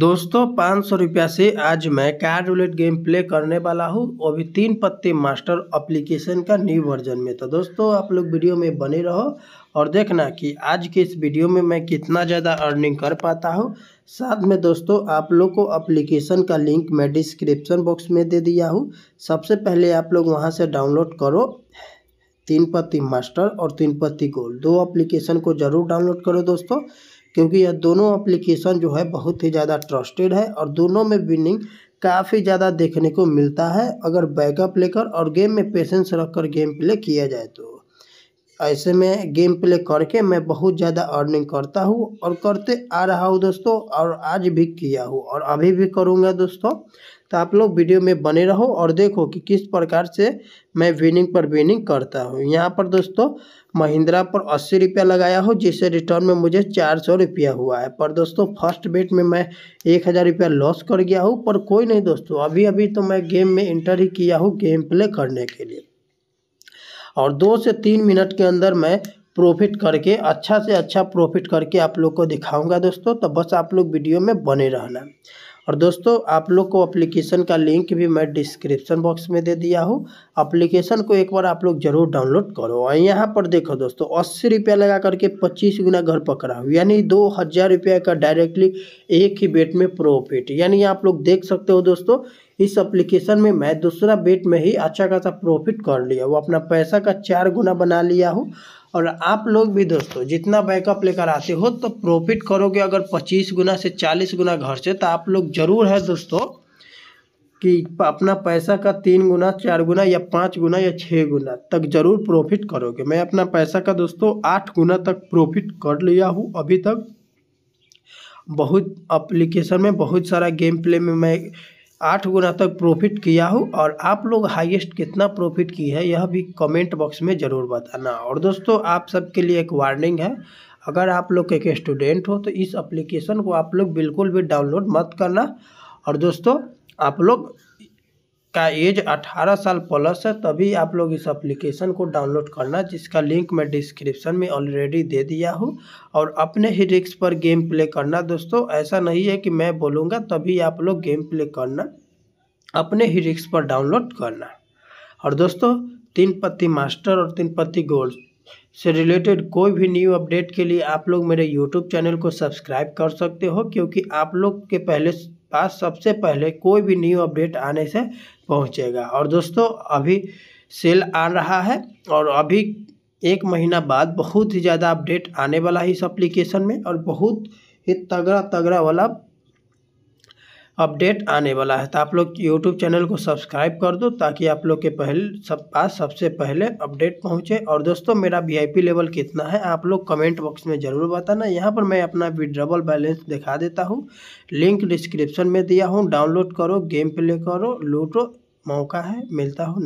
दोस्तों पाँच सौ रुपया से आज मैं कार्ड रुलेट गेम प्ले करने वाला हूँ वो भी तीन पत्ते मास्टर एप्लीकेशन का न्यू वर्जन में तो दोस्तों आप लोग वीडियो में बने रहो और देखना कि आज के इस वीडियो में मैं कितना ज़्यादा अर्निंग कर पाता हूँ साथ में दोस्तों आप लोग को एप्लीकेशन का लिंक मैं डिस्क्रिप्शन बॉक्स में दे दिया हूँ सबसे पहले आप लोग वहाँ से डाउनलोड करो तीन पत्ती मास्टर और तीन पत्ती गोल्ड दो एप्लीकेशन को ज़रूर डाउनलोड करो दोस्तों क्योंकि यह दोनों एप्लीकेशन जो है बहुत ही ज़्यादा ट्रस्टेड है और दोनों में विनिंग काफ़ी ज़्यादा देखने को मिलता है अगर बैकअप लेकर और गेम में पेशेंस रखकर गेम प्ले किया जाए तो ऐसे में गेम प्ले करके मैं बहुत ज़्यादा अर्निंग करता हूँ और करते आ रहा हूँ दोस्तों और आज भी किया हूँ और अभी भी करूँगा दोस्तों तो आप लोग वीडियो में बने रहो और देखो कि किस प्रकार से मैं विनिंग पर विनिंग करता हूँ यहाँ पर दोस्तों महिंद्रा पर अस्सी रुपया लगाया हो जिससे रिटर्न में मुझे चार सौ रुपया हुआ है पर दोस्तों फर्स्ट बेट में मैं एक हज़ार रुपया लॉस कर गया हूँ पर कोई नहीं दोस्तों अभी अभी तो मैं गेम में इंटर ही किया हूँ गेम प्ले करने के लिए और दो से तीन मिनट के अंदर मैं प्रॉफिट करके अच्छा से अच्छा प्रॉफिट करके आप लोग को दिखाऊंगा दोस्तों तो बस आप लोग वीडियो में बने रहना और दोस्तों आप लोग को एप्लीकेशन का लिंक भी मैं डिस्क्रिप्शन बॉक्स में दे दिया हूँ एप्लीकेशन को एक बार आप लोग जरूर डाउनलोड करो और यहाँ पर देखो दोस्तों अस्सी रुपया लगा करके पच्चीस गुना घर पकड़ा हो यानी दो हज़ार रुपया का डायरेक्टली एक ही बेट में प्रॉफिट यानी आप लोग देख सकते हो दोस्तों इस एप्लीकेशन में मैं दूसरा बेट में ही अच्छा खासा प्रॉफिट कर लिया हूँ अपना पैसा का चार गुना बना लिया हूँ और आप लोग भी दोस्तों जितना बैकअप लेकर आते हो तो प्रॉफिट करोगे अगर 25 गुना से 40 गुना घर से तो आप लोग ज़रूर है दोस्तों कि अपना पैसा का तीन गुना चार गुना या पाँच गुना या छः गुना तक ज़रूर प्रॉफिट करोगे मैं अपना पैसा का दोस्तों आठ गुना तक प्रॉफिट कर लिया हूँ अभी तक बहुत अप्लीकेशन में बहुत सारा गेम प्ले में मैं आठ गुना तक प्रॉफिट किया हो और आप लोग हाईएस्ट कितना प्रॉफिट की है यह भी कमेंट बॉक्स में ज़रूर बताना और दोस्तों आप सबके लिए एक वार्निंग है अगर आप लोग एक स्टूडेंट हो तो इस एप्लीकेशन को आप लोग बिल्कुल भी डाउनलोड मत करना और दोस्तों आप लोग का एज 18 साल प्लस है तभी आप लोग इस एप्लीकेशन को डाउनलोड करना जिसका लिंक मैं डिस्क्रिप्शन में ऑलरेडी दे दिया हूँ और अपने ही रिक्स पर गेम प्ले करना दोस्तों ऐसा नहीं है कि मैं बोलूँगा तभी आप लोग गेम प्ले करना अपने ही रिक्स पर डाउनलोड करना और दोस्तों तीन पत्ती मास्टर और तीन पत्ती गोल्ड से रिलेटेड कोई भी न्यू अपडेट के लिए आप लोग मेरे यूट्यूब चैनल को सब्सक्राइब कर सकते हो क्योंकि आप लोग के पहले पास सबसे पहले कोई भी न्यू अपडेट आने से पहुंचेगा और दोस्तों अभी सेल आ रहा है और अभी एक महीना बाद बहुत ही ज़्यादा अपडेट आने वाला है इस अप्लीकेशन में और बहुत ही तगड़ा तगड़ा वाला अपडेट आने वाला है तो आप लोग यूट्यूब चैनल को सब्सक्राइब कर दो ताकि आप लोग के पहले सब पास सबसे पहले अपडेट पहुंचे और दोस्तों मेरा वीआईपी लेवल कितना है आप लोग कमेंट बॉक्स में ज़रूर बताना यहाँ पर मैं अपना विड्रबल बैलेंस दिखा देता हूँ लिंक डिस्क्रिप्शन में दिया हूँ डाउनलोड करो गेम प्ले करो लूटो मौका है मिलता हूँ